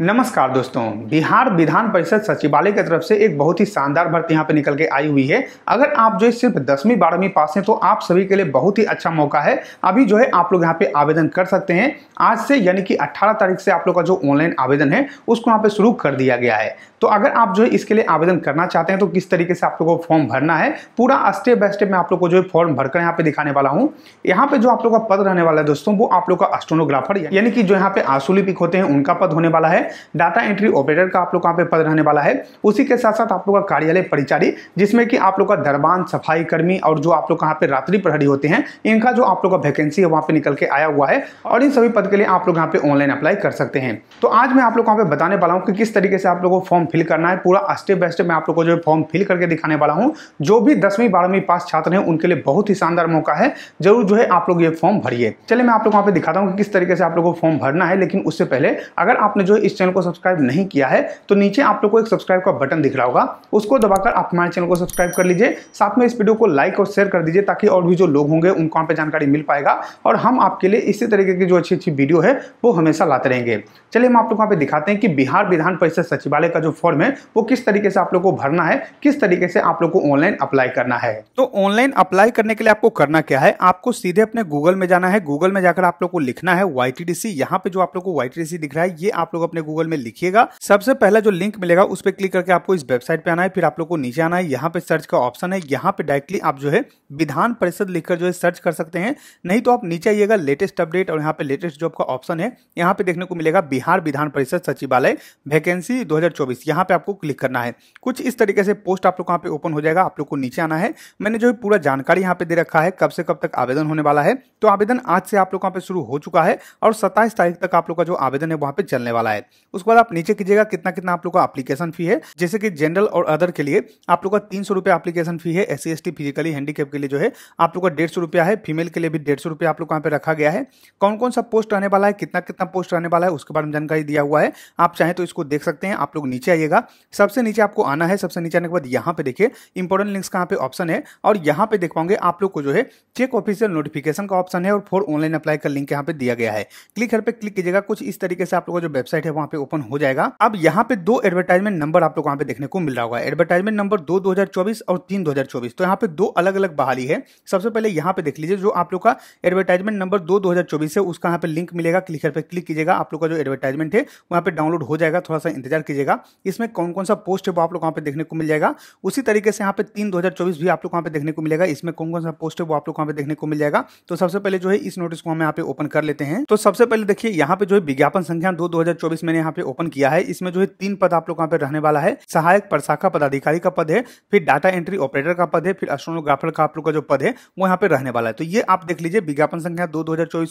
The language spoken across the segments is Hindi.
नमस्कार दोस्तों बिहार विधान परिषद सचिवालय की तरफ से एक बहुत ही शानदार भर्ती यहाँ पे निकल के आई हुई है अगर आप जो है सिर्फ दसवीं बारहवीं पास हैं तो आप सभी के लिए बहुत ही अच्छा मौका है अभी जो है आप लोग यहाँ पे आवेदन कर सकते हैं आज से यानी कि 18 तारीख से आप लोग का जो ऑनलाइन आवेदन है उसको यहाँ पे शुरू कर दिया गया है तो अगर आप जो है इसके लिए आवेदन करना चाहते हैं तो किस तरीके से आप लोगों को फॉर्म भरना है पूरा स्टेप बाय स्टेप मैं आप लोग को जो है फॉर्म भरकर यहाँ पे दिखाने वाला हूँ यहाँ पे जो आप लोग का पद रहने वाला है दोस्तों वो आप लोग का एस्ट्रोनोग्राफर यानी कि जो यहाँ पे आसुलिपिक होते हैं उनका पद होने वाला है डाटा एंट्री ऑपरेटर का आप लोग यहाँ पे पद रहने वाला है उसी के साथ साथ आप लोग का कार्यालय परिचारी जिसमें कि आप लोग का दरबान सफाई कर्मी और जो आप लोग यहाँ पे रात्रि प्रहरी होते हैं इनका जो आप लोग का वैकेंसी है वहाँ पे निकल के आया हुआ है और इन सभी पद के लिए आप लोग यहाँ पे ऑनलाइन अप्लाई कर सकते हैं तो आज मैं आप लोग यहाँ पे बताने वाला हूँ कि किस तरीके से आप लोगों को फॉर्म फिल करना है पूरा स्टेप बाय स्टेप मैं आप लोगों को जो फॉर्म फिल करके दिखाने वाला हूँ जो भी दसवीं बारहवीं पास छात्र हैं उनके लिए बहुत ही शानदार मौका है जरूर जो है आप लोग ये फॉर्म भरिए चले मैं आप लोग वहाँ पर दिखाता हूँ कि किस तरीके से आप लोग को फॉर्म भरना है लेकिन उससे पहले अगर आपने जो इस चैनल को सब्सक्राइब नहीं किया है तो नीचे आप लोग को एक सब्सक्राइब का बटन दिख रहा होगा उसको दबाकर आप हमारे चैनल को सब्सक्राइब कर लीजिए साथ में इस वीडियो को लाइक और शेयर कर दीजिए ताकि और भी जो लोग होंगे उनको वहाँ पर जानकारी मिल पाएगा और हम आपके लिए इसी तरीके की जो अच्छी अच्छी वीडियो है वो हमेशा लाते रहेंगे चलिए हम आप लोग वहाँ पर दिखाते हैं कि बिहार विधान परिषद सचिवालय का जो फॉर्म है वो किस तरीके से आप लोग को भरना है किस तरीके से आप लोग को ऑनलाइन अप्लाई करना है तो ऑनलाइन अप्लाई करने के लिए आपको करना क्या है आपको सीधे अपने गूगल में जाना है गूगल में जाकर आप लोग को लिखना है वाई यहाँ पे जो आप लोग को वाई दिख रहा है ये आप लोग अपने गूगल में लिखिएगा सबसे पहला जो लिंक मिलेगा उस पर क्लिक करके आपको इस वेबसाइट पे आना है फिर आप लोग को नीचे आना है यहाँ पे सर्च का ऑप्शन है यहाँ पे डायरेक्टली आप जो है विधान परिषद लिखकर जो है सर्च कर सकते हैं नहीं तो आप नीचे आइएगा लेटेस्ट अपडेट और यहाँ पे लेटेस्ट जॉब का ऑप्शन है यहाँ पे देखने को मिलेगा बिहार विधान परिषद सचिवालय वैकेंसी 2024 यहाँ पे आपको क्लिक करना है कुछ इस तरीके से पोस्ट आप लोग यहाँ पे ओपन हो जाएगा आप लोग को नीचे आना है मैंने जो पूरा जानकारी यहाँ पे दे रखा है कब से कब तक आवेदन होने वाला है तो आवेदन आज से आप लोग कहाँ पे शुरू हो चुका है और सत्ताईस तारीख तक आप लोग का जो आवेदन है वहाँ पे चलने वाला है उसके बाद आप नीचे कीजिएगा कितना कितना आप लोग का अप्लीकेशन फी है जैसे कि जनरल और अदर के लिए आप लोग का तीन सौ रुपया एप्लीकेशन फी है एस सी फिजिकली हैंडीकेप के लिए जो है आप लोग का डेढ़ सौ रुपया है फीमेल के लिए भी डेढ़ सौ रुपया आप लोग यहाँ पे रखा गया है कौन कौन सा पोस्ट रहने वाला है कितना कितना पोस्ट रहने वाला है उसके बारे में जानकारी दिया हुआ है आप चाहें तो इसको देख सकते हैं आप लोग नीचे जाइएगा सबसे नीचे आपको आना है सबसे नीचे आने के बाद यहाँ पे देखिए इंपॉर्टेंट लिंक्स कहाँ पे ऑप्शन है और यहाँ पे देख पाओगे आप लोग को जो है चेक ऑफिशियल नोटिफिकेशन का ऑप्शन है और फोर ऑनलाइन अप्लाई का लिंक यहाँ पे दिया गया है क्लिक हर पे क्लिक कीजिएगा कुछ इस तरीके से आप लोग का जो वेबसाइट है वहाँ पे ओपन हो जाएगा अब यहाँ पे दो एडवर्टाइजमेंट नंबर आप लोग वहाँ पे देखने को मिल रहा होगा एडवर्टाइजमेंट नंबर दो दो और तीन दो तो यहाँ पे दो अलग अलग बहाली है सबसे पहले यहाँ पे देख लीजिए जो आप लोग का एडवर्टाइजमेंट नंबर दो दो है उसका यहाँ पे लिंक मिलेगा क्लिक हर पे क्लिक कीजिएगा आप लोग का जो एडवर्टाइजमेंट है वहाँ पे डाउनलोड हो जाएगा थोड़ा सा इंतजार कीजिएगा इसमें कौन कौन सा पोस्ट है वो आप लोग वहाँ पे देखने को मिल जाएगा उसी तरीके से यहाँ पे तीन दो भी आप लोग वहाँ पे देखने को मिलेगा इसमें कौन कौन सा पोस्ट है वो आप लोग वहाँ पे देखने को मिल जाएगा तो सबसे पहले जो है इस नोटिस को हम यहाँ पे ओपन कर लेते हैं तो सबसे पहले देखिए यहाँ पे जो है विज्ञापन संख्या दो दो मैंने यहाँ पे ओपन किया है इसमें जो है तीन पद आप लोग वहाँ पे रहने वाला है सहायक प्रशाखा पदाधिकारी का पद है फिर डाटा एंट्री ऑपरेटर का पद है फिर अस्ट्रोनोग्राफर का आप लोग का जो पद है वो यहाँ पे रहने वाला है तो ये आप देख लीजिए विज्ञापन संख्या दो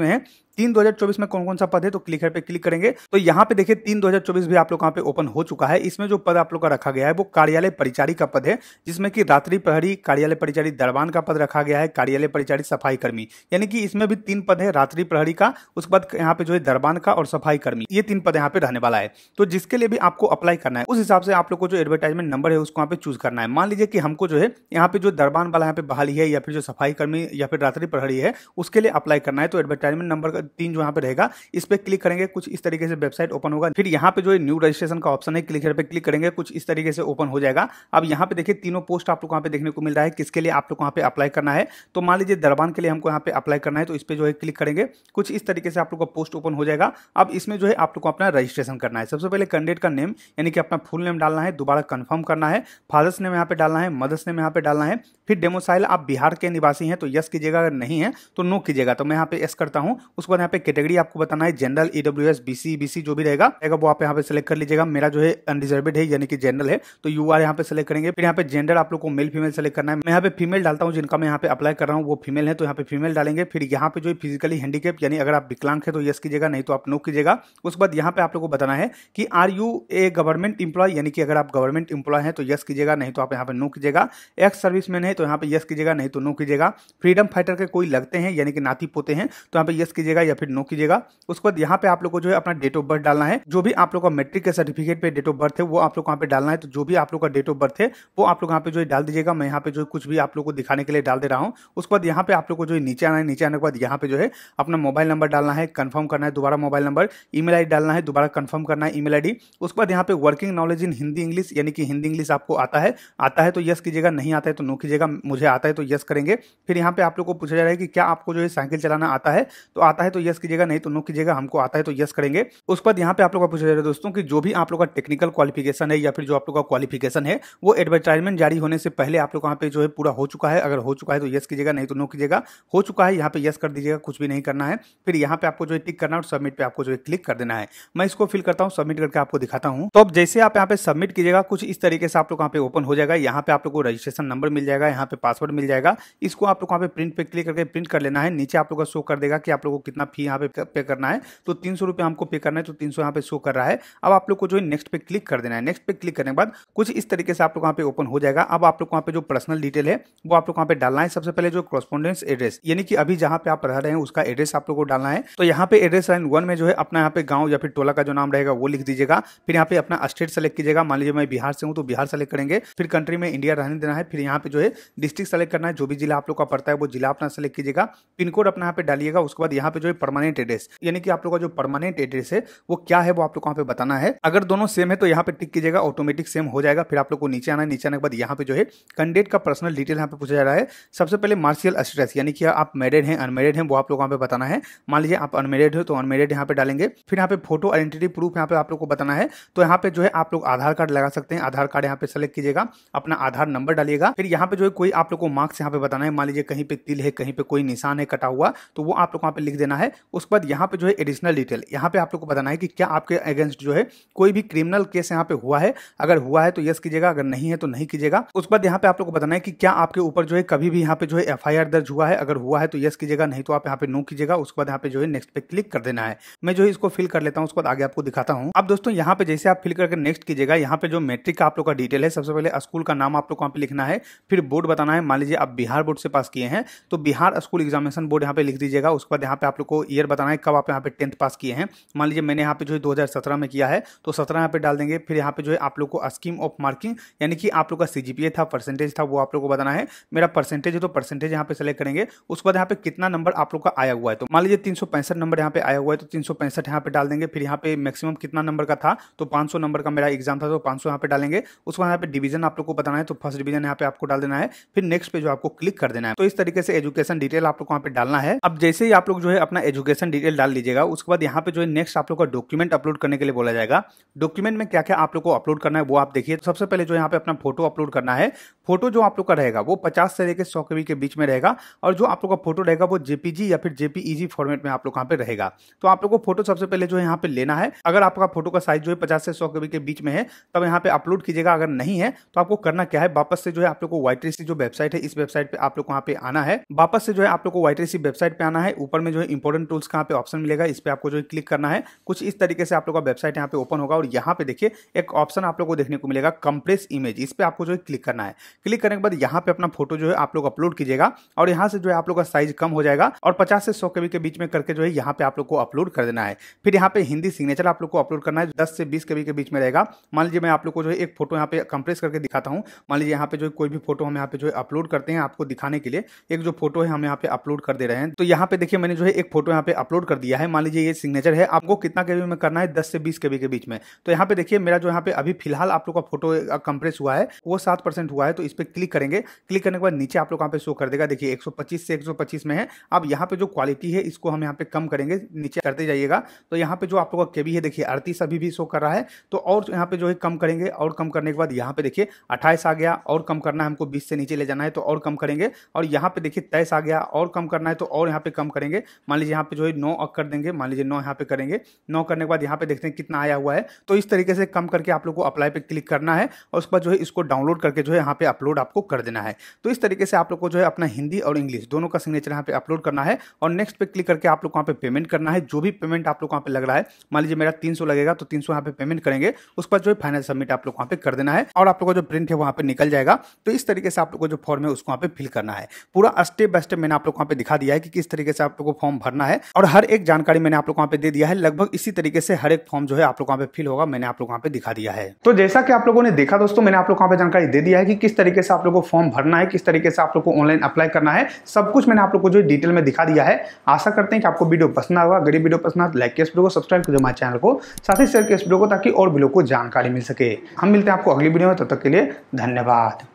में है तीन 2024 में कौन कौन सा पद है तो क्लिक पे क्लिक करेंगे तो यहाँ पे देखिए तीन 2024 भी आप लोग यहाँ पे ओपन हो चुका है है इसमें जो पद आप लोग का रखा गया है वो कार्यालय परिचारी का पद है जिसमें कि रात्रि प्रहरी कार्यालय परिचारी दरबान का पद रखा गया है कार्यालय परिचारी सफाई कर्मी यानी कि इसमें भी तीन पद है रात्रि प्रहरी का उसके बाद यहाँ पे जो है दरबान का और सफाई कर्मी ये तीन पद यहाँ पे रहने वाला है तो जिसके लिए भी आपको अप्लाई करना है उस हिसाब से आप लोग को जो एडवर्टाइजमेंट नंबर है उसको यहाँ पे चूज करना है मान लीजिए कि हमको जो है यहाँ पे जो दरबान वाला यहाँ पे बहाली है या फिर जो सफाई कर्मी या फिर रात्रि प्रहरी है उसके लिए अप्लाई करना है तो एडवर्टाइजमेंट नंबर तीन जो यहाँ पे रहेगा इस पर क्लिक करेंगे कुछ इस तरीके से वेबसाइट ओपन होगा फिर यहाँ पे जो है न्यू रजिस्ट्रेशन का ऑप्शन है क्लिक पिक्चर पे क्लिक करेंगे कुछ इस तरीके से ओपन हो जाएगा अब यहाँ पे देखिए तीनों पोस्ट आप लोग यहाँ पे देखने को मिल रहा है किसके लिए आप लोग यहाँ पे अप्लाई करना है तो मान लीजिए दरबान के लिए हमको यहाँ पे अप्लाई करना है तो इस पर जो है क्लिक करेंगे कुछ इस तरीके से आप लोग का पोस्ट ओपन हो जाएगा अब इसमें जो है आप लोग को अपना रजिस्ट्रेशन करना है सबसे पहले कैंडिडेट का नेम यानी कि अपना फुल नेम डालना है दोबारा कन्फर्म करना है फादर्स नेम यहाँ पे डालना है मदर्स नेम यहाँ पे डालना है फिर डेमोसाइल आप बिहार के निवासी हैं तो यस कीजिएगा अगर नहीं है तो नो कीजिएगा तो मैं यहाँ पे यस करता हूँ उसके बाद यहाँ पे कैटेगरी आपको बताना है general EW S B C जो भी रहेगा वो आप यहाँ पे सेलेक्ट कर लीजिएगा मेरा जो है अनडिजर्वेड है यानी कि जनरल है तो यू आर यहाँ पे सेलेक्ट करेंगे फिर यहाँ पे जेंडर आप लोग को मेल फीमेल सेलेक्ट करना है मैं यहाँ पे फीमेल डालता हूँ जिनका मैं यहाँ पे अप्लाई कर रहा हूँ वो फीमेल है तो यहाँ पे फीमेल डालेंगे फिर यहाँ पे जो फिजिकली हैंडीकेप यानी अगर आप विकलांग है तो यस कीजिएगा नहीं तो आप नो कीजिएगा उसके बाद यहाँ पे आप लोग को बताना है कि are you a government employee यानी कि अगर आप गवर्नमेंट इंप्लॉय है तो यस कीजिएगा नहीं तो आप यहाँ पे नो कीजिएगा एक्स सर्विसमैन है तो यहाँ पे यस कीजिएगा नहीं तो नो कीजिएगा फ्रीडम फाइटर के कोई लगते हैं यानी कि नाती पोते हैं तो यहाँ पे यस कीजिएगा या फिर नो कीजिएगा उसके बाद यहाँ पे आप लोग को जो है अपना डेट ऑफ बर्थ डालना है जो भी आप लोग का मेट्रिक के सर्टिफिकेट पे डेट ऑफ बर्थ बर्थ है वो आप लोग वहाँ पे डालना है तो जो भी आप लोग का डेट ऑफ बर्थ है वो आप लोग यहाँ पे जो है डाल दीजिएगा मैं यहाँ पे जो कुछ भी आप लोग को दिखाने के लिए डाल दे रहा हूँ उसके बाद यहाँ पे आप लोग को जो है नीचे आना है नीचे आने के बाद यहाँ पे जो है अपना मोबाइल नंबर डालना है कन्फर्म करना है दोबारा मोबाइल नंबर ई मेल डालना है दोबारा कन्फर्म करना है ई मेल उसके बाद यहाँ पे working knowledge in Hindi English यानी कि हिंदी इंग्लिश आपको आता है आता है तो यस कीजिएगा नहीं आता है तो नो कीजिएगा मुझे आता है तो यस करेंगे फिर यहाँ पे आप लोग को पूछा जा रहा है कि क्या आपको जो है साइकिल चलाना आता है तो आता है तो यस कीजिएगा नहीं तो नो कीजिएगा हमको आता है तो यस करेंगे उसके बाद यहाँ पे आप लोग का पूछा जा रहा है दोस्तों कि जो भी आप लोग का टेक्निकल टेक्निकल क्वालिफिकेशन है या फिर जो आप लोग का क्वालिफिकेशन है वो एडवर्टाइजमेंट जारी होने से पहले आप लोग यहाँ पे जो है पूरा हो चुका है अगर हो चुका है तो यस कीजिएगा नहीं तो नो कीजिएगा हो चुका है यहाँ पे यस कर दीजिएगा कुछ भी नहीं करना है फिर यहाँ पे आपको जो है टिक करना है और सबमिट पर आपको जो है क्लिक कर देना है मैं इसको फिल करता हूँ सबमिट करके आपको दिखाता हूँ तो अब जैसे आप यहाँ पे सबमिट कीजिएगा कुछ इस तरीके से आप लोग यहाँ पे ओपन हो जाएगा यहाँ पे आप लोग को रजिस्ट्रेशन नंबर मिल जाएगा यहाँ पे पासवर्ड मिल जाएगा इसको आप लोग यहाँ पे प्रिंट पे क्लिक करके प्रिंट कर लेना है नीचे आप लोग का शो कर देगा कि आप लोग को कितना फी यहाँ पे पे करना है तो तीन सौ रुपये हमको पे करना है तो तीन सौ यहाँ पे शो कर रहा है अब आप लोग को जो है नेक्स्ट पे क्लिक क्लिक कर देना है नेक्स्ट पे क्लिक करने के बाद कुछ इस तरीके से आप लोग वहाँ पे ओपन हो जाएगा अब आप लोग वहाँ पे जो पर्सनल डिटेल है वो आप लोग वहाँ पे डालना है सबसे पहले जो क्रॉस्पोंडेंस एड्रेस यानी कि अभी जहाँ पे आप रह रहे हैं उसका एड्रेस आप लोग को डालना है तो यहाँ पे एड्रेस लाइन वन में जो है अपना यहाँ पे गाँव या फिर टोला का जो नाम रहेगा वो लिख दीजिएगा फिर यहाँ पे अपना स्टेट सेलेक्ट कीजिएगा मान लीजिए मैं बिहार से हूँ तो बिहार सेलेक्ट करेंगे फिर कंट्री में इंडिया रहने देना है फिर यहाँ पे जो है डिस्ट्रिक्ट सेलेक्ट करना है जो भी जिला आप लोग का पड़ता है वो जिला अपना सेलेक्ट कीजिएगा पिन कोड अपना यहाँ पे डालिएगा उसके बाद यहाँ पे जो है परमानेंट एड्रेस यानी कि आप लोग का जो परमानेंट एड्रेस है वो क्या है वो आप लोग को यहाँ पे बताना है अगर दोनों सेम है तो यहाँ पे टिक कीजिएगा ऑटोमेटिक सेम हो जाएगा फिर आप लोग को नीचे आना है नीचे आने के बाद यहाँ पे जो है कैंडिडेट का पर्सनल डिटेल यहाँ पे पूछा जा रहा है सबसे पहले मार्शियल स्टेटस यानी कि आप मैरिड हैं अनमेरिड हैं वो आप लोग वहाँ पे बताना है मान लीजिए आप अनमेरिड हो तो अनमेरिड यहाँ पे डालेंगे फिर यहाँ पे फोटो आइडेंटिटी प्रूफ यहाँ पे आप लोग को बताना है तो यहाँ पे जो है आप लोग आधार कार्ड लगा सकते हैं आधार कार्ड यहाँ पे सेलेक्ट कीजिएगा अपना आधार नंबर डालिएगा फिर यहाँ पे जो है कोई आप लोग को मार्क्स यहाँ पे बताना है मान लीजिए कहीं पे तिल है कहीं पे कोई निशान है कटा हुआ तो वो आप लोग वहाँ पे लिख देना है उसके बाद यहाँ पे जो है एडिशनल डिटेल यहाँ पे आप लोग को बताना है कि क्या आपके अगेंस्ट जो है कोई भी क्रिमिनल केस केस यहाँ पे हुआ है अगर हुआ है तो यस कीजिएगा अगर नहीं है तो नहीं कीजिएगा उसके बाद यहाँ पे आप लोग को बताना है कि क्या आपके ऊपर जो है कभी भी यहाँ पे जो है एफ दर्ज हुआ है अगर हुआ है तो यस कीजिएगा नहीं तो आप यहाँ पे नो कीजिएगा उसके बाद यहाँ पे जो है नेक्स्ट पे क्लिक कर देना है मैं जो है इसको फिल कर लेता हूँ उसके बाद आगे आपको दिखाता हूँ अब दोस्तों यहाँ पे जैसे आप फिल करके नेक्स्ट कीजिएगा यहाँ पे जो मेट्रिक का आप लोग का डिटेल है सबसे पहले स्कूल का नाम आप लोग को यहाँ पे लिखना है फिर बोर्ड बताना है मान लीजिए आप बिहार बोर्ड से पास किए हैं तो बिहार स्कूल एग्जामिनेशन बोर्ड यहाँ पे लिख दीजिएगा उसके बाद यहाँ पे आप लोग को ईयर बताना है कब आप यहाँ पे टेंथ पास किए हैं मान लीजिए मैंने यहाँ पे जो है दो में किया है तो सत्रह यहाँ पे डाल देंगे करेंगे फिर यहाँ पे जो है आप लोग को स्कीम ऑफ मार्किंग यानी कि आप लोग का सी था परसेंटेज था वो आप लोग को बताना है मेरा परसेंटेज है तो परसेंटेज यहाँ पे सेलेक्ट करेंगे उसके बाद यहाँ पे कितना नंबर आप लोग का आया हुआ है तो मान लीजिए तीन नंबर यहाँ पे आया हुआ है तो तीन यहाँ पे डाल देंगे फिर यहाँ पे मैक्सिमम कितना नंबर का था तो पांच नंबर का मेरा एग्जाम था तो पांच यहाँ पे डालेंगे उसके बाद यहाँ पे डिवीजन आप लोग को बताना है तो फर्स्ट डिवीजन यहाँ पे आपको डाल देना है फिर नेक्स्ट पे जो आपको क्लिक कर देना है तो इस तरीके से एजुकेशन डिटेल आप लोग को यहाँ पे डालना है अब जैसे ही आप लोग जो है अपना एजुकेशन डिटेल डाल लीजिएगा उसके बाद यहाँ पे जो है नेक्स्ट आप लोग का डॉक्यूमेंट अपलोड करने के लिए बोला जाएगा डॉक्यूमेंट में क्या क्या क्या आप लोग को अपलोड करना है वो आप देखिए सबसे पहले जो यहाँ पे अपना फोटो अपलोड करना है फोटो जो आप लोग का रहेगा वो पचास से लेकर सौ के बीच में रहेगा और जो आप लोग का फोटो रहेगा वो जेपीजी या फिर जेपीईजी फॉर्मेट में आप लोग यहाँ पे रहेगा तो आप लोग को फोटो सबसे पहले जो यहाँ पे लेना है अगर आपका फोटो का साइज जो है पचास से सौ के बीच में है तब यहाँ पे अपलोड कीजिएगा अगर नहीं है तो आपको करना क्या है वापस से जो है आप लोग को वाइट्रेस रेसी जो वेबसाइट है इस वेबसाइट पे आप लोग वहाँ पे आना है वापस से जो है आप लोग को वाइट्रेस रेसी वेबसाइट पे आना है ऊपर में जो है इंपॉर्टेंट टूल्स का पे ऑप्शन मिलेगा इस पर आपको जो है क्लिक करना है कुछ इस तरीके से आप लोग का वेबसाइट यहाँ पे ओपन होगा और यहाँ पे देखिए एक ऑप्शन आप लोग को देखने को मिलेगा कंप्रेस इमेज इस पर आपको जो है क्लिक करना है क्लिक करने के बाद यहाँ पे अपना फोटो जो है आप लोग अपलोड कीजिएगा और यहाँ से जो है आप लोग का साइज कम हो जाएगा और पचास से सौ के के बीच में करके जो है यहाँ पे आप लोग को अपलोड कर देना है फिर यहाँ पे हिंदी सिग्नेचर आप लोग को अपलोड करना है दस से बीस के के बीच में रहेगा मान लीजिए मैं आप लोग को जो है एक फोटो यहाँ पे कंप्रेस करके दिखाता हूँ मान लीजिए यहाँ पे जो कोई भी फोटो हम यहाँ पे जो है अपलोड करते हैं आपको दिखाने के लिए एक जो फोटो है हम यहाँ पे अपलोड कर दे रहे हैं तो यहाँ पे देखिए मैंने जो है एक फोटो यहाँ पे अपलोड कर दिया है मान लीजिए ये सिग्नेचर है आपको कितना के में करना है दस से बीस के के बीच में तो यहाँ पे देखिए मेरा जो यहाँ पे अभी फिलहाल आप लोग का फोटो कंप्रेस हुआ है वो सात परसेंट हुआ है तो इस पर क्लिक करेंगे क्लिक करने के बाद नीचे आप लोग यहाँ पे शो कर देगा देखिए 125 से 125 में है अब यहाँ पे जो क्वालिटी है इसको हम यहाँ पे कम करेंगे नीचे करते जाइएगा तो यहाँ पे जो आप लोग का केबी है देखिए अड़तीस अभी भी शो कर रहा है तो और यहाँ पे जो है कम करेंगे और कम करने के बाद यहाँ पे देखिए अट्ठाईस आ गया और कम करना है हमको बीस से नीचे ले जाना है तो और कम करेंगे और यहाँ पे देखिए तेईस आ गया और कम करना है तो और यहाँ पे कम करेंगे मान लीजिए यहाँ पे जो है नौ कर देंगे मान लीजिए नौ यहाँ पे करेंगे नौ करने के बाद यहाँ पे देखते हैं कितना आया हुआ है तो इस तरीके से कम करके आप लोग को अप्लाई पे क्लिक करना है और उसके बाद जो है इसको डाउनलोड करके जो है यहाँ पे अपलोड आपको कर देना है तो इस तरीके से आप लोग को जो है अपना हिंदी और इंग्लिश दोनों का सिग्नेचर यहाँ पे अपलोड करना है और नेक्स्ट पे क्लिक करके आप लोग वहाँ पे पेमेंट करना है जो भी पेमेंट आप लोग वहाँ पे लग रहा है मान लीजिए मेरा तीन लगेगा तो तीन सौ पे पेमेंट करेंगे उस पर जो है फाइनल सबमिट आप लोग वहाँ पे कर देना है और आप लोग का जो प्रिंट है वहाँ पे निकल जाएगा तो इस तरीके से आप लोग को जो फॉर्म है उसको वहाँ पे फिल करना है पूरा स्टेप बाय स्टेप मैंने आप लोग वहाँ पे दिखा दिया है कि किस तरीके से आप लोग को फॉर्म भरना है और हर एक जानकारी मैंने आप लोग वहाँ पे दे दिया है लगभग इसी तरीके से हर एक फॉर्म जो है आप लोग वहाँ पे फिल होगा मैंने आप लोग वहाँ पे दिखा दिया है तो जैसा कि आप लोगों ने देखा दोस्तों मैंने आप लोग वहाँ पे जानकारी दे दिया है कि किस तरीके से आप लोगों को फॉर्म भरना है किस तरीके से आप लोग को ऑनलाइन अप्लाई करना है सब कुछ मैंने आप लोग को जो डिटेल में दिखा दिया है आशा करते हैं कि आपको वीडियो पसंद आएगा गरीब वीडियो पसंद लाइक के को सब्सक्राइब कर हमारे चैनल को साथ ही शेयर के इस वीडियो को ताकि और भी लोग को जानकारी मिल सके हम मिलते हैं आपको अगली वीडियो में तब तक के लिए धन्यवाद